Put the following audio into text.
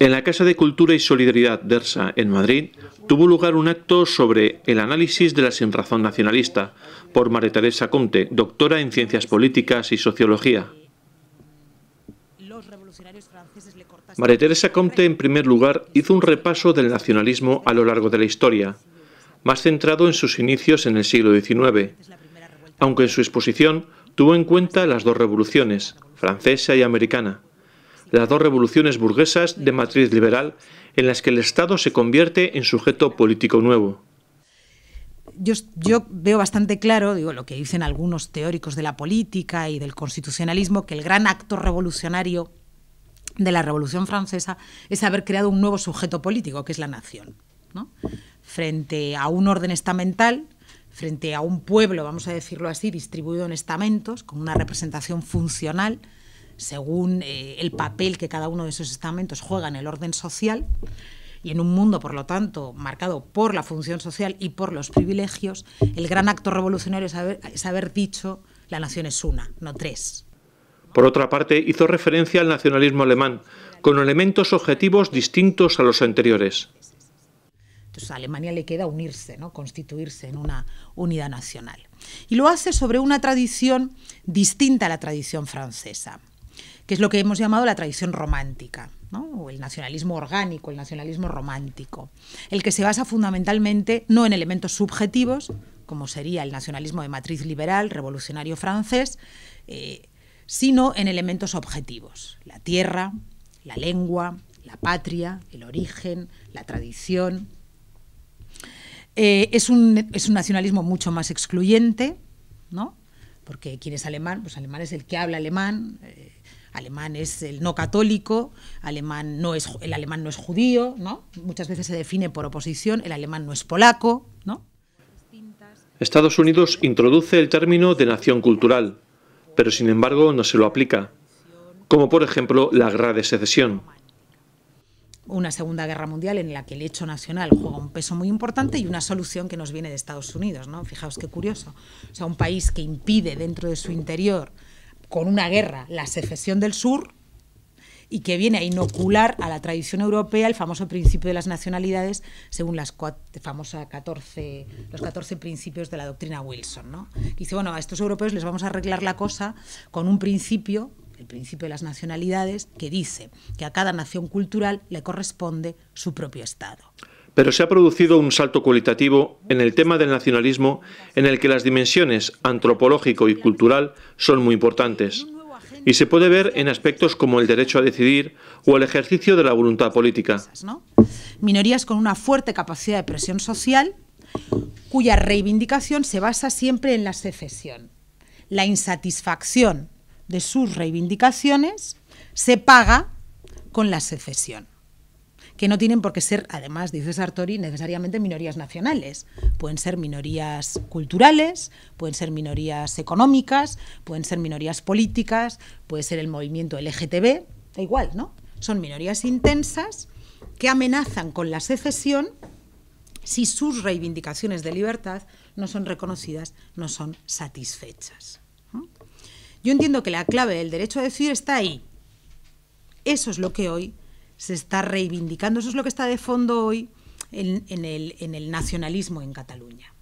En la Casa de Cultura y Solidaridad DERSA en Madrid tuvo lugar un acto sobre el análisis de la sinrazón nacionalista por María Teresa Comte, doctora en Ciencias Políticas y Sociología. María Teresa Comte, en primer lugar, hizo un repaso del nacionalismo a lo largo de la historia, más centrado en sus inicios en el siglo XIX, aunque en su exposición tuvo en cuenta las dos revoluciones, francesa y americana, las dos revoluciones burguesas de matriz liberal en las que el Estado se convierte en sujeto político nuevo. Yo, veo bastante claro, digo, lo que dicen algunos teóricos de la política y del constitucionalismo, que el gran acto revolucionario de la Revolución Francesa es haber creado un nuevo sujeto político, que es la nación, frente a un orden estamental frente a un pueblo, vamos a decirlo así, distribuido en estamentos, con una representación funcional según eh, el papel que cada uno de esos estamentos juega en el orden social y en un mundo, por lo tanto, marcado por la función social y por los privilegios, el gran acto revolucionario es es haber dicho la nación es una, no tres. Por otra parte, hizo referencia al nacionalismo alemán, con elementos objetivos distintos a los anteriores. Entonces a Alemania le queda unirse, ¿no? constituirse en una unidad nacional. Y lo hace sobre una tradición distinta a la tradición francesa, que es lo que hemos llamado la tradición romántica, o el nacionalismo orgánico, el nacionalismo romántico, el que se basa fundamentalmente no en elementos subjetivos, como sería el nacionalismo de matriz liberal, revolucionario francés, eh, sino en elementos objetivos, la tierra, la lengua, la patria, el origen, la tradición, eh, es, un, es un nacionalismo mucho más excluyente, ¿no? Porque ¿quién es alemán, pues alemán es el que habla alemán, eh, alemán es el no católico, alemán no es, el alemán no es judío, ¿no? Muchas veces se define por oposición, el alemán no es polaco, ¿no? Estados Unidos introduce el término de nación cultural, pero sin embargo no se lo aplica, como por ejemplo la Guerra de Secesión una Segunda Guerra Mundial en la que el hecho nacional juega un peso muy importante y una solución que nos viene de Estados Unidos, ¿no? Fijaos qué curioso. O sea, un país que impide dentro de su interior, con una guerra, la secesión del sur y que viene a inocular a la tradición europea el famoso principio de las nacionalidades según las famosa 14, los 14 principios de la doctrina Wilson. ¿no? dice, bueno, a estos europeos les vamos a arreglar la cosa con un principio el principio de las nacionalidades, que dice que a cada nación cultural le corresponde su propio Estado. Pero se ha producido un salto cualitativo en el tema del nacionalismo en el que las dimensiones antropológico y cultural son muy importantes y se puede ver en aspectos como el derecho a decidir o el ejercicio de la voluntad política. Minorías con una fuerte capacidad de presión social cuya reivindicación se basa siempre en la secesión, la insatisfacción de sus reivindicaciones se paga con la secesión, que no tienen por qué ser, además, dice Sartori, necesariamente minorías nacionales. Pueden ser minorías culturales, pueden ser minorías económicas, pueden ser minorías políticas, puede ser el movimiento LGTB, da igual, ¿no? Son minorías intensas que amenazan con la secesión si sus reivindicaciones de libertad no son reconocidas, no son satisfechas. Yo entiendo que la clave del derecho a decir está ahí. Eso es lo que hoy se está reivindicando, eso es lo que está de fondo hoy en, en el nacionalismo en Cataluña.